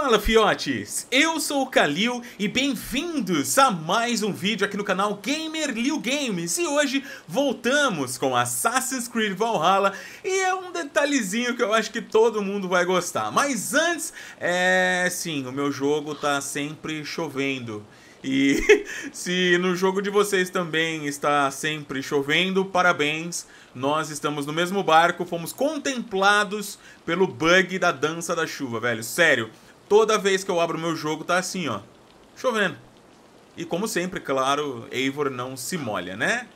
Fala fiotes, eu sou o Kalil e bem-vindos a mais um vídeo aqui no canal Gamer Liu Games e hoje voltamos com Assassin's Creed Valhalla e é um detalhezinho que eu acho que todo mundo vai gostar, mas antes, é sim, o meu jogo tá sempre chovendo. E se no jogo de vocês também está sempre chovendo, parabéns. Nós estamos no mesmo barco, fomos contemplados pelo bug da dança da chuva, velho. Sério, Toda vez que eu abro meu jogo, tá assim, ó. Chovendo. E como sempre, claro, Eivor não se molha, né?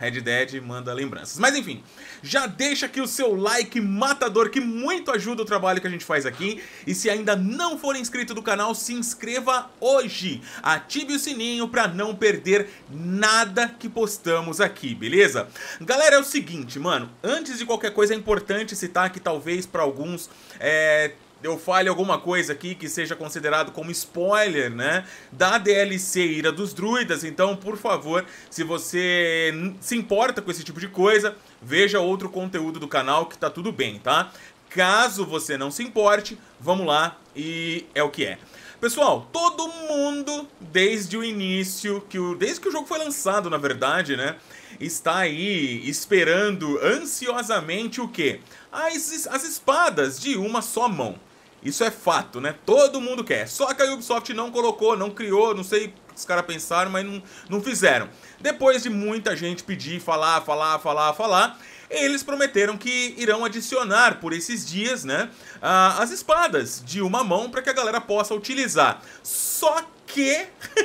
Red Dead manda lembranças. Mas enfim, já deixa aqui o seu like matador que muito ajuda o trabalho que a gente faz aqui. E se ainda não for inscrito do canal, se inscreva hoje. Ative o sininho para não perder nada que postamos aqui, beleza? Galera, é o seguinte, mano, antes de qualquer coisa é importante citar que talvez para alguns é deu fale alguma coisa aqui que seja considerado como spoiler, né? Da DLC Ira dos Druidas. Então, por favor, se você se importa com esse tipo de coisa, veja outro conteúdo do canal que tá tudo bem, tá? Caso você não se importe, vamos lá e é o que é. Pessoal, todo mundo desde o início, que o, desde que o jogo foi lançado, na verdade, né, está aí esperando ansiosamente o quê? As, as espadas de uma só mão. Isso é fato, né? Todo mundo quer. Só que a Ubisoft não colocou, não criou, não sei os caras pensaram, mas não, não fizeram. Depois de muita gente pedir, falar, falar, falar, falar, eles prometeram que irão adicionar por esses dias, né, as espadas de uma mão para que a galera possa utilizar. Só que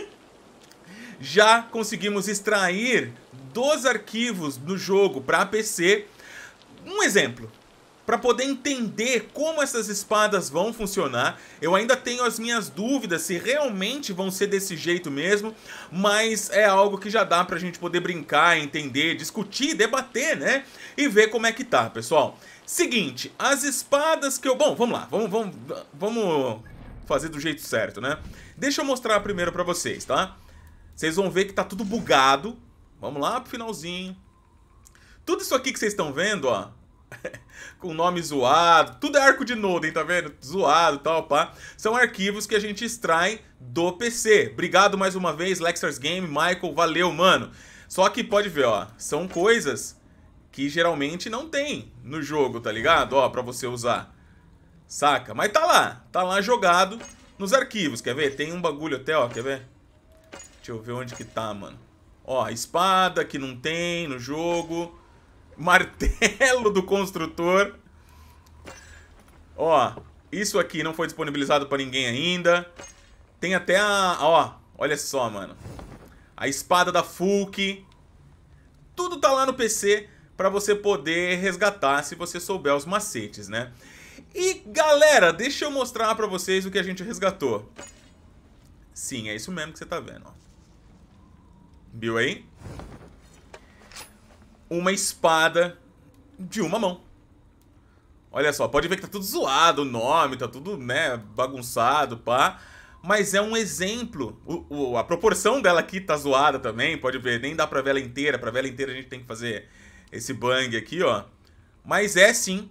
já conseguimos extrair dos arquivos do jogo para PC um exemplo para poder entender como essas espadas vão funcionar. Eu ainda tenho as minhas dúvidas se realmente vão ser desse jeito mesmo, mas é algo que já dá para a gente poder brincar, entender, discutir, debater, né? E ver como é que tá, pessoal. Seguinte, as espadas que eu... Bom, vamos lá, vamos, vamos, vamos fazer do jeito certo, né? Deixa eu mostrar primeiro para vocês, tá? Vocês vão ver que tá tudo bugado. Vamos lá pro finalzinho. Tudo isso aqui que vocês estão vendo, ó... com nome zoado, tudo é arco de Noden, tá vendo? Zoado tal, pá. São arquivos que a gente extrai do PC. Obrigado mais uma vez, Lexers Game, Michael, valeu, mano. Só que pode ver, ó, são coisas que geralmente não tem no jogo, tá ligado? Ó, pra você usar. Saca? Mas tá lá, tá lá jogado nos arquivos, quer ver? Tem um bagulho até, ó, quer ver? Deixa eu ver onde que tá, mano. Ó, espada que não tem no jogo. Martelo do construtor. Ó, isso aqui não foi disponibilizado pra ninguém ainda. Tem até a... Ó, olha só, mano. A espada da Fulk. Tudo tá lá no PC pra você poder resgatar se você souber os macetes, né? E, galera, deixa eu mostrar pra vocês o que a gente resgatou. Sim, é isso mesmo que você tá vendo, ó. Viu aí? uma espada de uma mão. Olha só, pode ver que tá tudo zoado o nome, tá tudo, né, bagunçado, pá. Mas é um exemplo. O, o, a proporção dela aqui tá zoada também, pode ver. Nem dá pra vela inteira. Pra vela inteira a gente tem que fazer esse bang aqui, ó. Mas é sim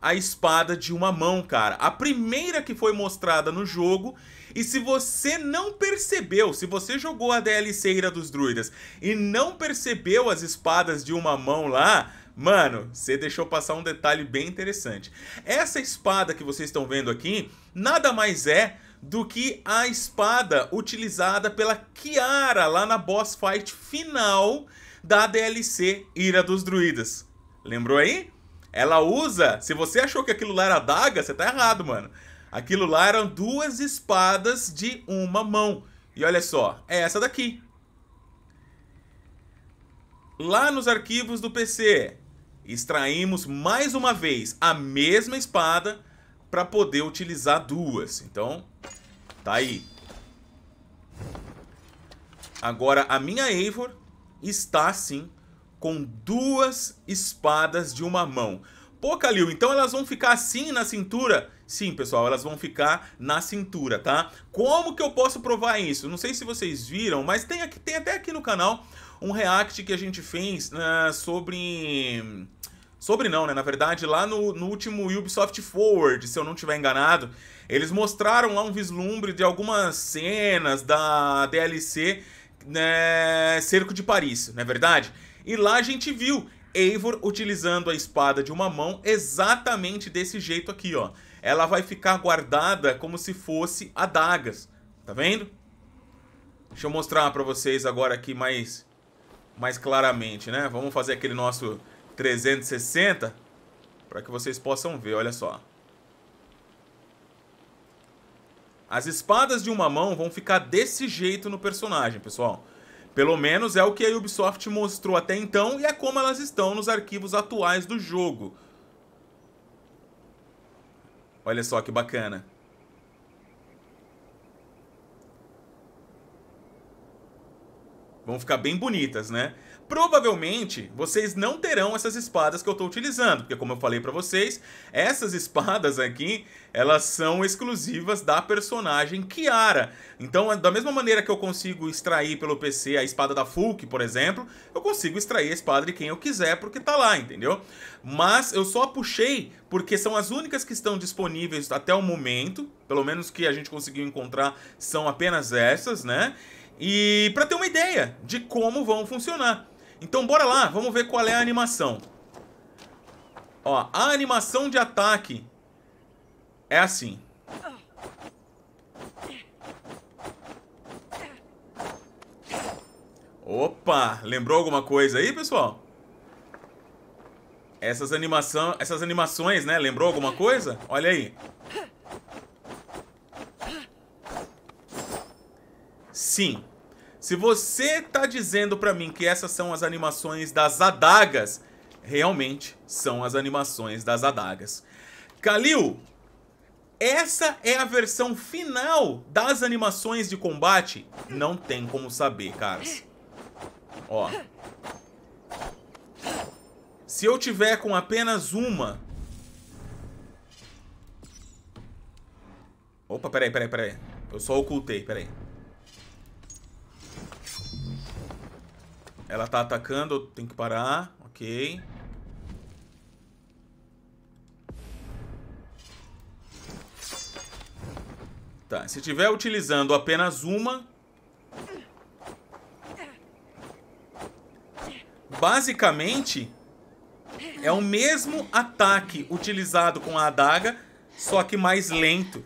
a espada de uma mão, cara. A primeira que foi mostrada no jogo. E se você não percebeu, se você jogou a DLC Ira dos Druidas e não percebeu as espadas de uma mão lá, Mano, você deixou passar um detalhe bem interessante. Essa espada que vocês estão vendo aqui, nada mais é do que a espada utilizada pela Kiara lá na boss fight final da DLC Ira dos Druidas. Lembrou aí? Ela usa. Se você achou que aquilo lá era daga, você tá errado, mano. Aquilo lá eram duas espadas de uma mão. E olha só, é essa daqui. Lá nos arquivos do PC, extraímos mais uma vez a mesma espada para poder utilizar duas. Então, tá aí. Agora, a minha Eivor está, sim, com duas espadas de uma mão. Pô, Kalil, então elas vão ficar assim na cintura? Sim, pessoal, elas vão ficar na cintura, tá? Como que eu posso provar isso? Não sei se vocês viram, mas tem, aqui, tem até aqui no canal um react que a gente fez uh, sobre... Sobre não, né? Na verdade, lá no, no último Ubisoft Forward, se eu não estiver enganado, eles mostraram lá um vislumbre de algumas cenas da DLC né, Cerco de Paris, não é verdade? E lá a gente viu Eivor utilizando a espada de uma mão exatamente desse jeito aqui, ó. Ela vai ficar guardada como se fosse adagas. Tá vendo? Deixa eu mostrar pra vocês agora aqui mais, mais claramente, né? Vamos fazer aquele nosso 360 para que vocês possam ver, olha só. As espadas de uma mão vão ficar desse jeito no personagem, pessoal. Pelo menos é o que a Ubisoft mostrou até então e é como elas estão nos arquivos atuais do jogo. Olha só que bacana. Vão ficar bem bonitas, né? Provavelmente vocês não terão essas espadas que eu estou utilizando, porque como eu falei para vocês, essas espadas aqui, elas são exclusivas da personagem Kiara. Então, é, da mesma maneira que eu consigo extrair pelo PC a espada da Fulk, por exemplo, eu consigo extrair a espada de quem eu quiser porque tá lá, entendeu? Mas eu só puxei porque são as únicas que estão disponíveis até o momento, pelo menos que a gente conseguiu encontrar são apenas essas, né? E para ter uma ideia de como vão funcionar. Então bora lá, vamos ver qual é a animação. Ó, a animação de ataque é assim. Opa, lembrou alguma coisa aí, pessoal? Essas, animação, essas animações, né? Lembrou alguma coisa? Olha aí. Sim, se você tá dizendo para mim que essas são as animações das adagas, realmente são as animações das adagas. Kalil, essa é a versão final das animações de combate? Não tem como saber, caras. Ó. Se eu tiver com apenas uma... Opa, peraí, peraí, peraí. Eu só ocultei, peraí. Ela tá atacando, tem que parar. Ok. Tá, se tiver utilizando apenas uma... Basicamente, é o mesmo ataque utilizado com a adaga, só que mais lento.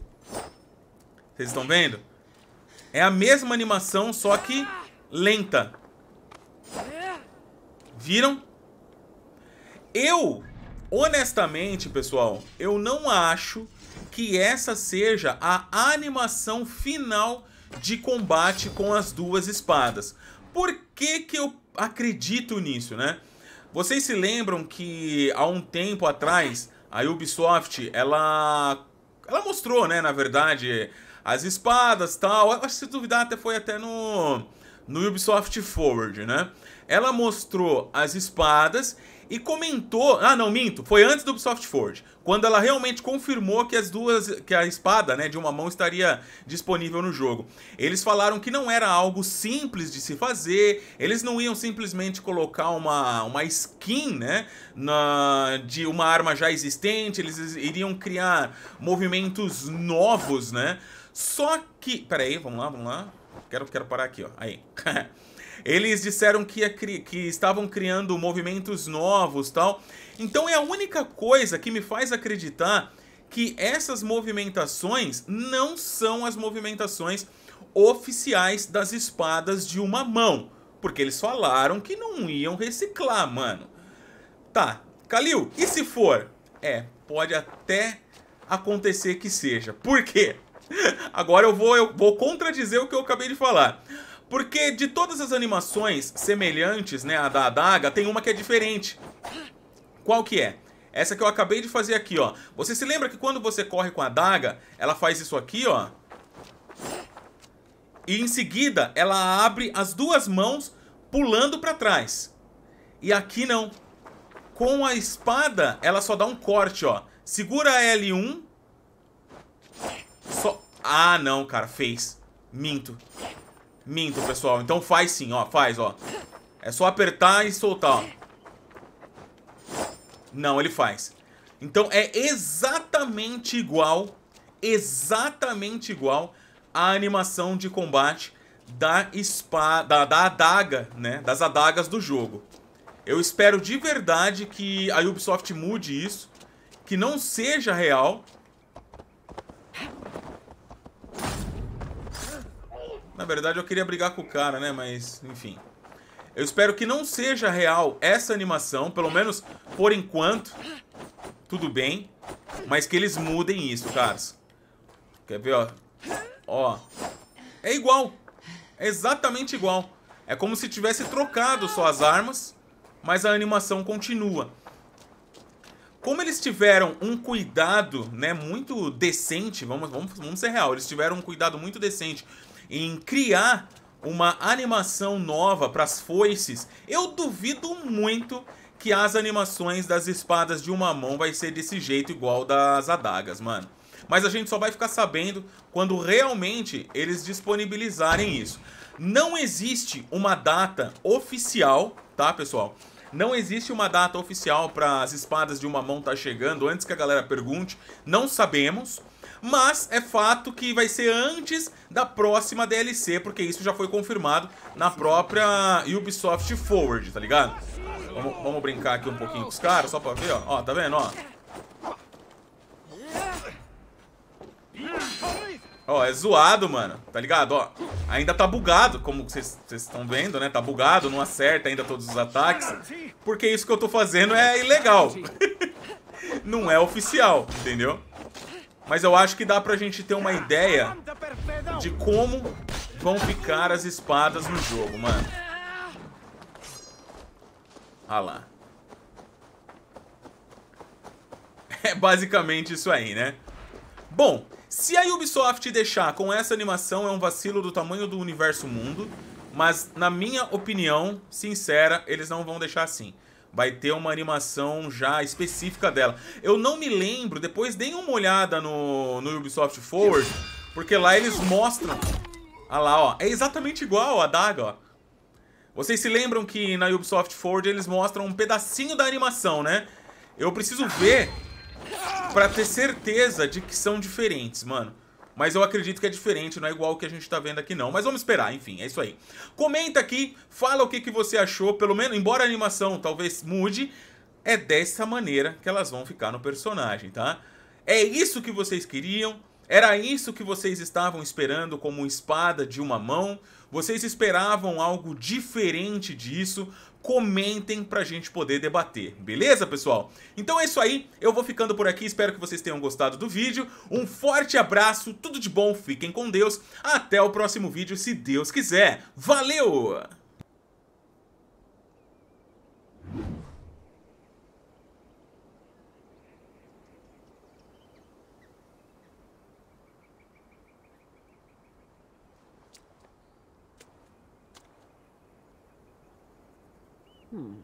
Vocês estão vendo? É a mesma animação, só que lenta. Viram? Eu, honestamente, pessoal, eu não acho que essa seja a animação final de combate com as duas espadas. Por que que eu acredito nisso, né? Vocês se lembram que há um tempo atrás a Ubisoft, ela ela mostrou, né, na verdade, as espadas, tal. Eu Acho que se duvidar até foi até no no Ubisoft Forward, né? Ela mostrou as espadas e comentou. Ah, não, minto. Foi antes do Ubisoft Forge, quando ela realmente confirmou que as duas. que a espada né, de uma mão estaria disponível no jogo. Eles falaram que não era algo simples de se fazer, eles não iam simplesmente colocar uma, uma skin né, na, de uma arma já existente, eles iriam criar movimentos novos, né? Só que. Pera aí, vamos lá, vamos lá. Quero, quero parar aqui, ó. Aí. Eles disseram que, cri que estavam criando movimentos novos tal. Então é a única coisa que me faz acreditar que essas movimentações não são as movimentações oficiais das espadas de uma mão. Porque eles falaram que não iam reciclar, mano. Tá, Kalil, e se for? É, pode até acontecer que seja. Por quê? Agora eu vou, eu vou contradizer o que eu acabei de falar. Porque de todas as animações semelhantes, né, a da adaga, tem uma que é diferente. Qual que é? Essa que eu acabei de fazer aqui, ó. Você se lembra que quando você corre com a adaga, ela faz isso aqui, ó. E em seguida, ela abre as duas mãos pulando para trás. E aqui não. Com a espada, ela só dá um corte, ó. Segura L1. Só... Ah, não, cara. Fez. Minto. Minto, pessoal. Então faz sim, ó. Faz, ó. É só apertar e soltar, ó. Não, ele faz. Então é exatamente igual, exatamente igual a animação de combate da espada, da, da adaga, né? Das adagas do jogo. Eu espero de verdade que a Ubisoft mude isso, que não seja real Na verdade, eu queria brigar com o cara, né? Mas, enfim. Eu espero que não seja real essa animação, pelo menos por enquanto. Tudo bem. Mas que eles mudem isso, caras. Quer ver, ó? Ó. É igual. É exatamente igual. É como se tivesse trocado só as armas, mas a animação continua. Como eles tiveram um cuidado, né, muito decente, vamos, vamos, vamos ser real, eles tiveram um cuidado muito decente em criar uma animação nova para as foices, eu duvido muito que as animações das espadas de uma mão vai ser desse jeito igual das adagas, mano. Mas a gente só vai ficar sabendo quando realmente eles disponibilizarem isso. Não existe uma data oficial, tá, pessoal? Não existe uma data oficial para as espadas de uma mão estar tá chegando, antes que a galera pergunte, não sabemos mas é fato que vai ser antes da próxima DLC, porque isso já foi confirmado na própria Ubisoft Forward, tá ligado? Vamos, vamos brincar aqui um pouquinho com os caras, só pra ver, ó. Ó, tá vendo, ó? Ó, é zoado, mano, tá ligado? Ó, ainda tá bugado, como vocês estão vendo, né? Tá bugado, não acerta ainda todos os ataques. Porque isso que eu tô fazendo é ilegal. não é oficial, entendeu? Mas eu acho que dá pra gente ter uma ideia de como vão ficar as espadas no jogo, mano. Ah lá. É basicamente isso aí, né? Bom, se a Ubisoft deixar com essa animação, é um vacilo do tamanho do universo mundo. Mas, na minha opinião sincera, eles não vão deixar assim. Vai ter uma animação já específica dela. Eu não me lembro, depois dei uma olhada no, no Ubisoft Forward, porque lá eles mostram... Ah lá, ó. É exatamente igual a daga, ó. Vocês se lembram que na Ubisoft Forward eles mostram um pedacinho da animação, né? Eu preciso ver pra ter certeza de que são diferentes, mano. Mas eu acredito que é diferente, não é igual o que a gente tá vendo aqui não. Mas vamos esperar, enfim, é isso aí. Comenta aqui, fala o que, que você achou, pelo menos, embora a animação talvez mude, é dessa maneira que elas vão ficar no personagem, tá? É isso que vocês queriam? Era isso que vocês estavam esperando como espada de uma mão? Vocês esperavam algo diferente disso? comentem pra gente poder debater, beleza, pessoal? Então é isso aí, eu vou ficando por aqui, espero que vocês tenham gostado do vídeo, um forte abraço, tudo de bom, fiquem com Deus, até o próximo vídeo, se Deus quiser. Valeu! Hum,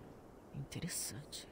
interessante.